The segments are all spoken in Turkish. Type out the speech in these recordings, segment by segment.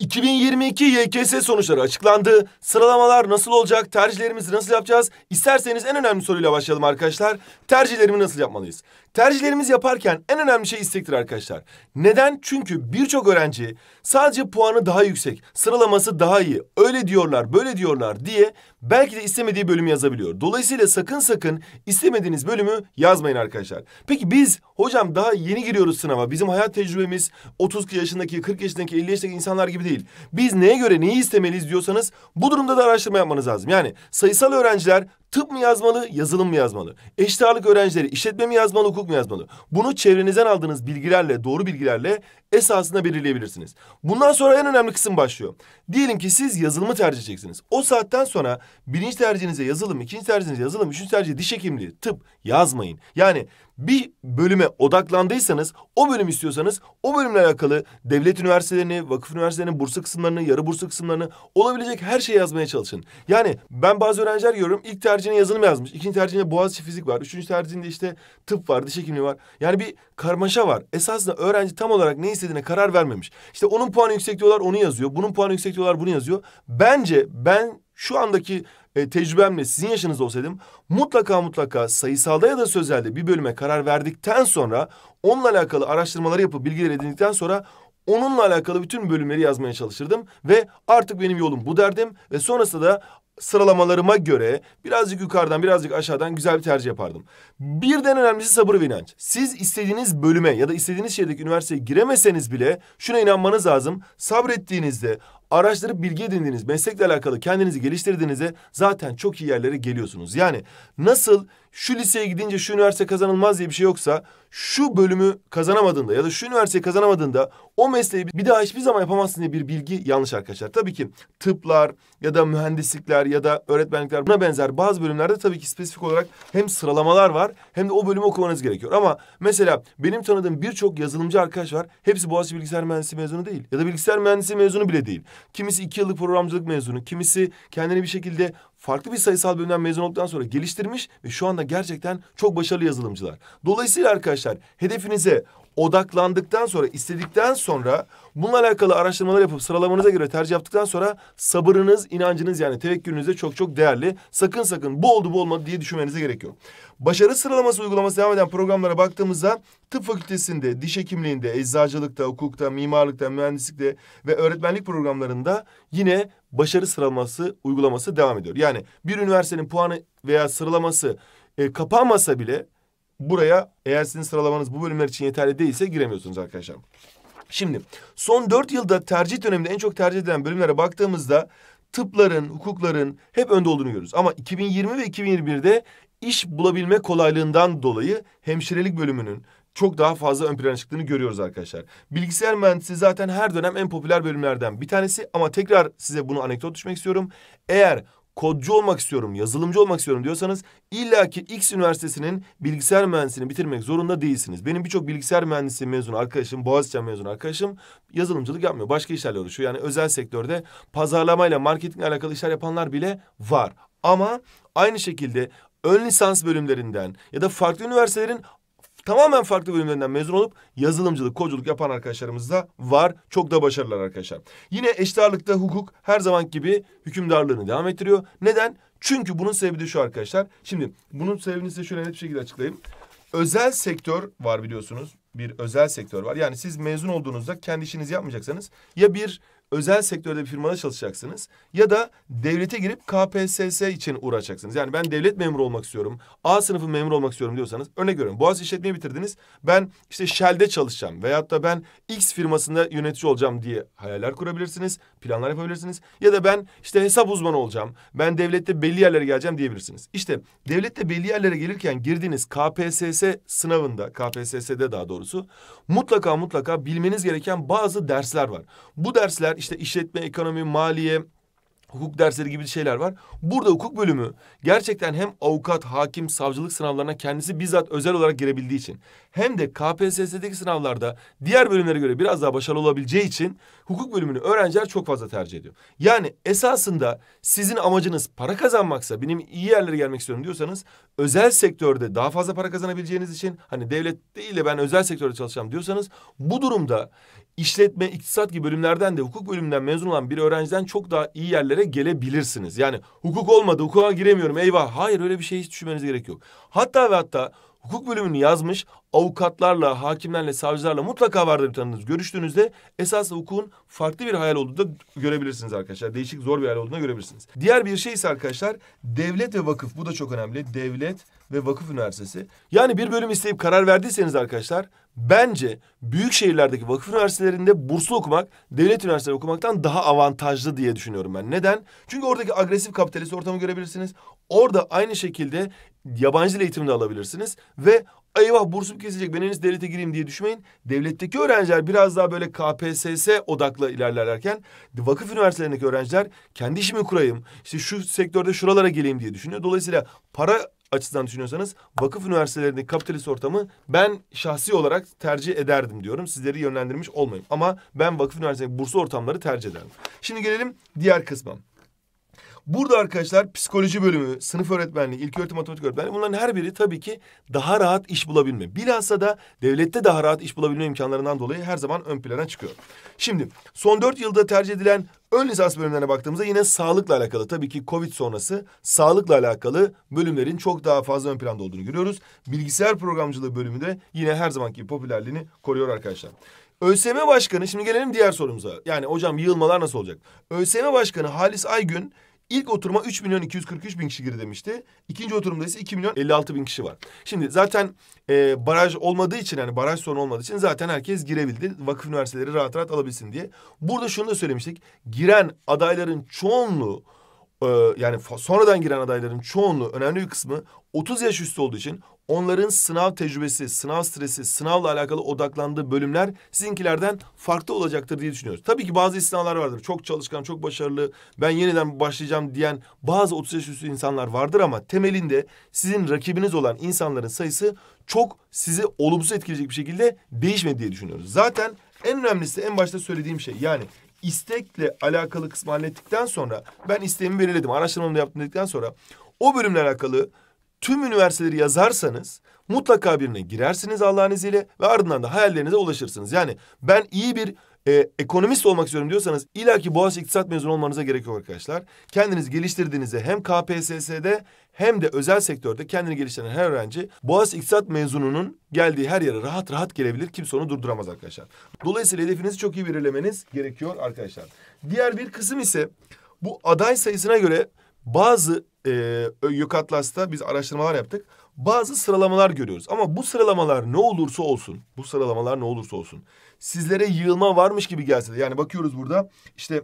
2022 YKS sonuçları açıklandı. Sıralamalar nasıl olacak? Tercihlerimizi nasıl yapacağız? İsterseniz en önemli soruyla başlayalım arkadaşlar. Tercihlerimi nasıl yapmalıyız? Tercihlerimiz yaparken en önemli şey istektir arkadaşlar. Neden? Çünkü birçok öğrenci sadece puanı daha yüksek, sıralaması daha iyi, öyle diyorlar, böyle diyorlar diye belki de istemediği bölümü yazabiliyor. Dolayısıyla sakın sakın istemediğiniz bölümü yazmayın arkadaşlar. Peki biz hocam daha yeni giriyoruz sınava. Bizim hayat tecrübemiz 30 yaşındaki, 40 yaşındaki, 50 yaşındaki insanlar gibi değil. Biz neye göre neyi istemeliyiz diyorsanız bu durumda da araştırma yapmanız lazım. Yani sayısal öğrenciler Tıp mı yazmalı, yazılım mı yazmalı? Eşit ağırlık öğrencileri işletme mi yazmalı, hukuk mu yazmalı? Bunu çevrenizden aldığınız bilgilerle, doğru bilgilerle esasında belirleyebilirsiniz. Bundan sonra en önemli kısım başlıyor. Diyelim ki siz yazılımı tercih edeceksiniz. O saatten sonra birinci tercihinize yazılım, ikinci tercihinize yazılım, üçüncü tercih diş hekimliği, tıp yazmayın. Yani bir bölüme odaklandıysanız, o bölüm istiyorsanız o bölümle alakalı devlet üniversitelerini, vakıf üniversitelerinin bursa kısımlarını, yarı bursa kısımlarını olabilecek her şeyi yazmaya çalışın. Yani ben bazı öğrenciler görüyorum ilk tercihine yazılım yazmış, ikinci tercihinde Boğaziçi fizik var, üçüncü tercihinde işte tıp var, diş hekimliği var. Yani bir karmaşa var. Esasında öğrenci tam olarak ne istediğine karar vermemiş. İşte onun puanı yüksek diyorlar onu yazıyor. Bunun puanı yüksek diyorlar bunu yazıyor. Bence ben şu andaki e, tecrübemle sizin yaşınızda olsaydım mutlaka mutlaka sayısalda ya da sözelde bir bölüme karar verdikten sonra onunla alakalı araştırmaları yapıp bilgiler edindikten sonra onunla alakalı bütün bölümleri yazmaya çalışırdım ve artık benim yolum bu derdim ve sonrasında da sıralamalarıma göre birazcık yukarıdan birazcık aşağıdan güzel bir tercih yapardım. Birden önemlisi sabır ve inanç. Siz istediğiniz bölüme ya da istediğiniz şehirdeki üniversiteye giremeseniz bile şuna inanmanız lazım. Sabrettiğinizde, araştırıp bilgi edindiğiniz, meslekle alakalı kendinizi geliştirdiğinizde zaten çok iyi yerlere geliyorsunuz. Yani nasıl şu liseye gidince şu üniversite kazanılmaz diye bir şey yoksa şu bölümü kazanamadığında ya da şu üniversiteyi kazanamadığında o mesleği bir daha hiçbir zaman yapamazsın diye bir bilgi yanlış arkadaşlar. Tabii ki tıplar ya da mühendislikler ya da öğretmenlikler buna benzer bazı bölümlerde tabii ki spesifik olarak hem sıralamalar var hem de o bölümü okumanız gerekiyor. Ama mesela benim tanıdığım birçok yazılımcı arkadaş var. Hepsi Boğaziçi Bilgisayar Mühendisi mezunu değil ya da bilgisayar mühendisi mezunu bile değil. Kimisi iki yıllık programcılık mezunu, kimisi kendini bir şekilde farklı bir sayısal bölümden mezun olduktan sonra geliştirmiş ve şu anda gerçekten çok başarılı yazılımcılar. Dolayısıyla arkadaşlar hedefinize odaklandıktan sonra, istedikten sonra bununla alakalı araştırmalar yapıp sıralamanıza göre tercih yaptıktan sonra sabırınız, inancınız yani tevekkülünüz de çok çok değerli. Sakın sakın bu oldu bu olmadı diye düşünmenize gerek yok. Başarı sıralaması uygulaması devam eden programlara baktığımızda tıp fakültesinde, diş hekimliğinde, eczacılıkta, hukukta, mimarlıkta, mühendislikte ve öğretmenlik programlarında yine başarı sıralaması uygulaması devam ediyor. Yani bir üniversitenin puanı veya sıralaması e, kapanmasa bile buraya eğer sizin sıralamanız bu bölümler için yeterli değilse giremiyorsunuz arkadaşlar. Şimdi son dört yılda tercih döneminde en çok tercih edilen bölümlere baktığımızda tıpların, hukukların hep önde olduğunu görürüz. Ama 2020 ve 2021'de iş bulabilme kolaylığından dolayı hemşirelik bölümünün çok daha fazla ön plana çıktığını görüyoruz arkadaşlar. Bilgisayar mühendisliği zaten her dönem en popüler bölümlerden bir tanesi ama tekrar size bunu anekdot düşmek istiyorum. Eğer kodcu olmak istiyorum, yazılımcı olmak istiyorum diyorsanız illaki X üniversitesinin bilgisayar mühendisini bitirmek zorunda değilsiniz. Benim birçok bilgisayar mühendisi mezunu arkadaşım, Boğaziçi mezunu arkadaşım yazılımcılık yapmıyor. Başka işlerle uğraşıyor. Yani özel sektörde pazarlamayla, marketingle alakalı işler yapanlar bile var. Ama aynı şekilde ön lisans bölümlerinden ya da farklı üniversitelerin tamamen farklı bölümlerinden mezun olup yazılımcılık, koculuk yapan arkadaşlarımız da var. Çok da başarılar arkadaşlar. Yine eşit hukuk her zaman gibi hükümdarlığını devam ettiriyor. Neden? Çünkü bunun sebebi de şu arkadaşlar. Şimdi bunun sebebini size şöyle net bir şekilde açıklayayım. Özel sektör var biliyorsunuz. Bir özel sektör var. Yani siz mezun olduğunuzda kendi işinizi yapmayacaksanız ya bir özel sektörde bir firmada çalışacaksınız ya da devlete girip KPSS için uğraşacaksınız. Yani ben devlet memuru olmak istiyorum. A sınıfı memuru olmak istiyorum diyorsanız örnek veriyorum. Boğaziçi işletmeyi bitirdiniz. Ben işte Shell'de çalışacağım veyahut da ben X firmasında yönetici olacağım diye hayaller kurabilirsiniz. Planlar yapabilirsiniz. Ya da ben işte hesap uzmanı olacağım. Ben devlette belli yerlere geleceğim diyebilirsiniz. İşte devlette belli yerlere gelirken girdiğiniz KPSS sınavında, KPSS'de daha doğrusu mutlaka mutlaka bilmeniz gereken bazı dersler var. Bu dersler işte işletme, ekonomi, maliye, hukuk dersleri gibi şeyler var. Burada hukuk bölümü gerçekten hem avukat, hakim, savcılık sınavlarına kendisi bizzat özel olarak girebildiği için hem de KPSS'deki sınavlarda diğer bölümlere göre biraz daha başarılı olabileceği için hukuk bölümünü öğrenciler çok fazla tercih ediyor. Yani esasında sizin amacınız para kazanmaksa benim iyi yerlere gelmek istiyorum diyorsanız özel sektörde daha fazla para kazanabileceğiniz için hani devlet değil de ben özel sektörde çalışacağım diyorsanız bu durumda işletme, iktisat gibi bölümlerden de hukuk bölümünden mezun olan bir öğrenciden çok daha iyi yerlere gelebilirsiniz. Yani hukuk olmadı, hukuka giremiyorum eyvah. Hayır öyle bir şey hiç düşünmeniz gerek yok. Hatta ve hatta hukuk bölümünü yazmış avukatlarla, hakimlerle, savcılarla mutlaka vardır bir tanıdığınız. Görüştüğünüzde esas hukukun farklı bir hayal olduğunu da görebilirsiniz arkadaşlar. Değişik zor bir hayal olduğunu görebilirsiniz. Diğer bir şey ise arkadaşlar devlet ve vakıf. Bu da çok önemli. Devlet ve vakıf üniversitesi. Yani bir bölüm isteyip karar verdiyseniz arkadaşlar bence büyük şehirlerdeki vakıf üniversitelerinde burslu okumak devlet üniversiteleri okumaktan daha avantajlı diye düşünüyorum ben. Neden? Çünkü oradaki agresif kapitalist ortamı görebilirsiniz. Orada aynı şekilde Yabancı dil eğitimi alabilirsiniz. Ve eyvah bursum kesilecek ben henüz devlete gireyim diye düşmeyin. Devletteki öğrenciler biraz daha böyle KPSS odaklı ilerlerken vakıf üniversitelerindeki öğrenciler kendi işimi kurayım. işte şu sektörde şuralara geleyim diye düşünüyor. Dolayısıyla para açısından düşünüyorsanız vakıf üniversitelerinde kapitalist ortamı ben şahsi olarak tercih ederdim diyorum. Sizleri yönlendirmiş olmayayım. Ama ben vakıf üniversitesindeki bursu ortamları tercih ederim. Şimdi gelelim diğer kısma. Burada arkadaşlar psikoloji bölümü, sınıf öğretmenliği, ilköğretim matematik öğretmenliği bunların her biri tabii ki daha rahat iş bulabilme. Bilhassa da devlette daha rahat iş bulabilme imkanlarından dolayı her zaman ön plana çıkıyor. Şimdi son dört yılda tercih edilen ön lisans bölümlerine baktığımızda yine sağlıkla alakalı tabii ki Covid sonrası sağlıkla alakalı bölümlerin çok daha fazla ön planda olduğunu görüyoruz. Bilgisayar programcılığı bölümü de yine her zamanki popülerliğini koruyor arkadaşlar. ÖSYM Başkanı şimdi gelelim diğer sorumuza. Yani hocam yığılmalar nasıl olacak? ÖSYM Başkanı Halis Aygün İlk oturuma 3 milyon 243 bin kişi girdi demişti. İkinci oturumda ise 2 milyon 56 bin kişi var. Şimdi zaten e, baraj olmadığı için yani baraj sorunu olmadığı için zaten herkes girebildi. Vakıf üniversiteleri rahat rahat alabilsin diye. Burada şunu da söylemiştik. Giren adayların çoğunluğu e, yani sonradan giren adayların çoğunluğu önemli bir kısmı 30 yaş üstü olduğu için onların sınav tecrübesi, sınav stresi, sınavla alakalı odaklandığı bölümler sizinkilerden farklı olacaktır diye düşünüyoruz. Tabii ki bazı istisnalar vardır. Çok çalışkan, çok başarılı, ben yeniden başlayacağım diyen bazı 30 yaş üstü insanlar vardır ama temelinde sizin rakibiniz olan insanların sayısı çok sizi olumsuz etkileyecek bir şekilde değişmedi diye düşünüyoruz. Zaten en önemlisi en başta söylediğim şey yani istekle alakalı kısmı hallettikten sonra ben isteğimi belirledim, araştırmamı da yaptım dedikten sonra o bölümle alakalı tüm üniversiteleri yazarsanız mutlaka birine girersiniz Allah'ın izniyle ve ardından da hayallerinize ulaşırsınız. Yani ben iyi bir e, ekonomist olmak istiyorum diyorsanız ilaki Boğaziçi İktisat mezunu olmanıza gerek yok arkadaşlar. Kendiniz geliştirdiğinizde hem KPSS'de hem de özel sektörde kendini geliştiren her öğrenci Boğaziçi İktisat mezununun geldiği her yere rahat rahat gelebilir. Kimse onu durduramaz arkadaşlar. Dolayısıyla hedefinizi çok iyi belirlemeniz gerekiyor arkadaşlar. Diğer bir kısım ise bu aday sayısına göre bazı e, YÖK Atlas'ta biz araştırmalar yaptık. Bazı sıralamalar görüyoruz. Ama bu sıralamalar ne olursa olsun, bu sıralamalar ne olursa olsun sizlere yığılma varmış gibi gelse de yani bakıyoruz burada işte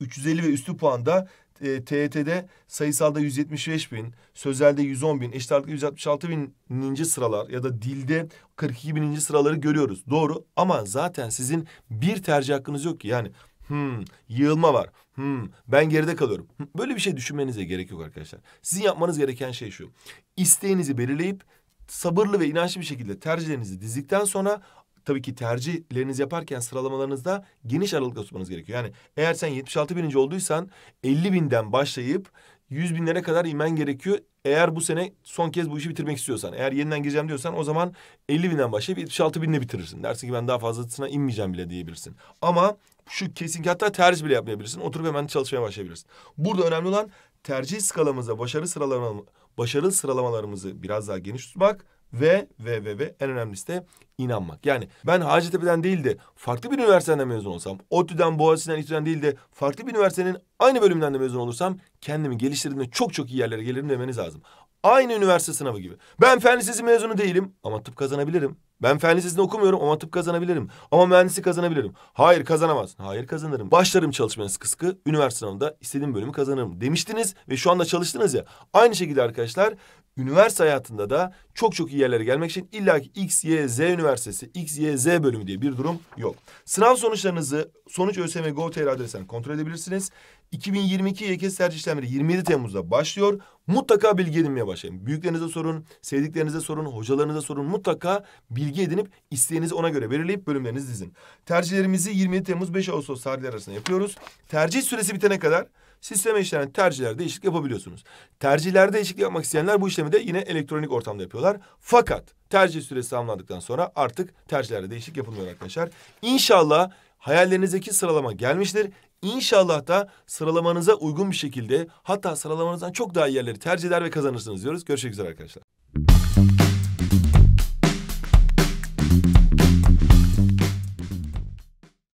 350 ve üstü puanda e, TET'de sayısalda 175 bin, sözelde 110 bin, eşit ağırlıklı 166 bininci sıralar ya da dilde 42 bininci sıraları görüyoruz. Doğru ama zaten sizin bir tercih hakkınız yok ki yani Hmm, yığılma var. Hmm, ben geride kalıyorum. Hmm, böyle bir şey düşünmenize gerek yok arkadaşlar. Sizin yapmanız gereken şey şu. İsteğinizi belirleyip sabırlı ve inançlı bir şekilde tercihlerinizi dizdikten sonra tabii ki tercihlerinizi yaparken sıralamalarınızda geniş aralıkta tutmanız gerekiyor. Yani eğer sen 76 bininci olduysan 50 binden başlayıp 100 binlere kadar inmen gerekiyor. Eğer bu sene son kez bu işi bitirmek istiyorsan, eğer yeniden gireceğim diyorsan o zaman 50 binden başlayıp 76 binle bitirirsin. Dersin ki ben daha fazlasına inmeyeceğim bile diyebilirsin. Ama şu kesin ki hatta tercih bile yapmayabilirsin. Oturup hemen çalışmaya başlayabilirsin. Burada önemli olan tercih skalamıza başarı sıralama, başarı sıralamalarımızı biraz daha geniş tutmak ve ve ve ve en önemlisi de inanmak. Yani ben Hacettepe'den değil de farklı bir üniversiteden mezun olsam, ODTÜ'den, Boğaziçi'den, İTÜ'den değil de farklı bir üniversitenin aynı bölümden de mezun olursam kendimi geliştirdiğimde çok çok iyi yerlere gelirim demeniz lazım. Aynı üniversite sınavı gibi. Ben fen lisesi mezunu değilim ama tıp kazanabilirim. Ben fen lisesini okumuyorum ama tıp kazanabilirim. Ama mühendisi kazanabilirim. Hayır kazanamazsın. Hayır kazanırım. Başlarım çalışmaya sıkı sıkı. Üniversite sınavında istediğim bölümü kazanırım demiştiniz ve şu anda çalıştınız ya. Aynı şekilde arkadaşlar üniversite hayatında da çok çok iyi yerlere gelmek için illaki X, Y, Z üniversitesi, X, Y, Z bölümü diye bir durum yok. Sınav sonuçlarınızı sonuç ÖSYM Go.tr adresinden kontrol edebilirsiniz. 2022 YKS e e tercih işlemleri 27 Temmuz'da başlıyor. Mutlaka bilgi edinmeye başlayın. Büyüklerinize sorun, sevdiklerinize sorun, hocalarınıza sorun. Mutlaka bilgi edinip isteğinizi ona göre belirleyip bölümlerinizi dizin. Tercihlerimizi 27 Temmuz 5 Ağustos tarihleri arasında yapıyoruz. Tercih süresi bitene kadar sisteme işlenen tercihlerde değişiklik yapabiliyorsunuz. Tercihlerde değişiklik yapmak isteyenler bu işlemi de yine elektronik ortamda yapıyorlar. Fakat tercih süresi tamamlandıktan sonra artık tercihlerde değişiklik yapılmıyor arkadaşlar. İnşallah hayallerinizdeki sıralama gelmiştir. İnşallah da sıralamanıza uygun bir şekilde hatta sıralamanızdan çok daha iyi yerleri tercih eder ve kazanırsınız diyoruz. Görüşmek üzere arkadaşlar.